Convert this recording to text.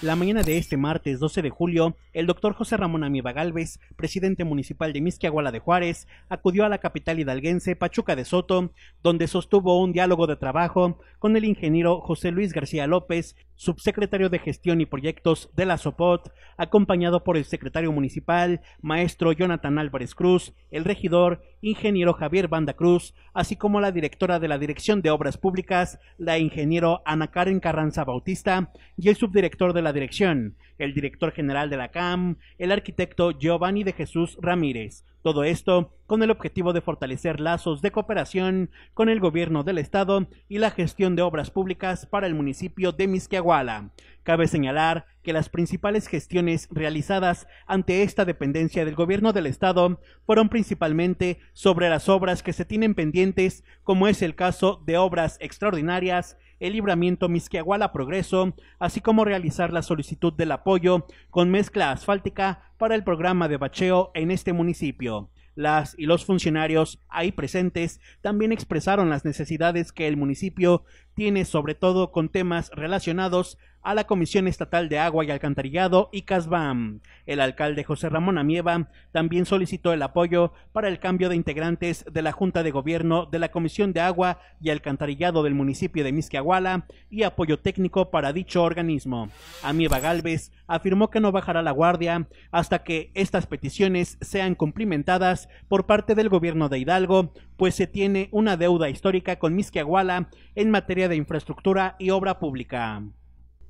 La mañana de este martes 12 de julio, el doctor José Ramón Amiba Galvez, presidente municipal de Misquiaguala de Juárez, acudió a la capital hidalguense Pachuca de Soto, donde sostuvo un diálogo de trabajo con el ingeniero José Luis García López, subsecretario de Gestión y Proyectos de la SOPOT, acompañado por el secretario municipal, maestro Jonathan Álvarez Cruz, el regidor, ingeniero Javier Banda Cruz, así como la directora de la Dirección de Obras Públicas, la ingeniero Ana Karen Carranza Bautista, y el subdirector de la dirección, el director general de la CAM, el arquitecto Giovanni de Jesús Ramírez. Todo esto con el objetivo de fortalecer lazos de cooperación con el gobierno del estado y la gestión de obras públicas para el municipio de Misquiaguala. Cabe señalar que las principales gestiones realizadas ante esta dependencia del gobierno del estado fueron principalmente sobre las obras que se tienen pendientes, como es el caso de obras extraordinarias, el libramiento Misquiaguala Progreso, así como realizar la solicitud del apoyo con mezcla asfáltica para el programa de bacheo en este municipio. Las y los funcionarios ahí presentes también expresaron las necesidades que el municipio tiene sobre todo con temas relacionados a la Comisión Estatal de Agua y Alcantarillado y CASBAM. El alcalde José Ramón Amieva también solicitó el apoyo para el cambio de integrantes de la Junta de Gobierno de la Comisión de Agua y Alcantarillado del municipio de Misquiahuala y apoyo técnico para dicho organismo. Amieva Galvez afirmó que no bajará la guardia hasta que estas peticiones sean cumplimentadas por parte del gobierno de Hidalgo, pues se tiene una deuda histórica con Misquiahuala en materia de infraestructura y obra pública.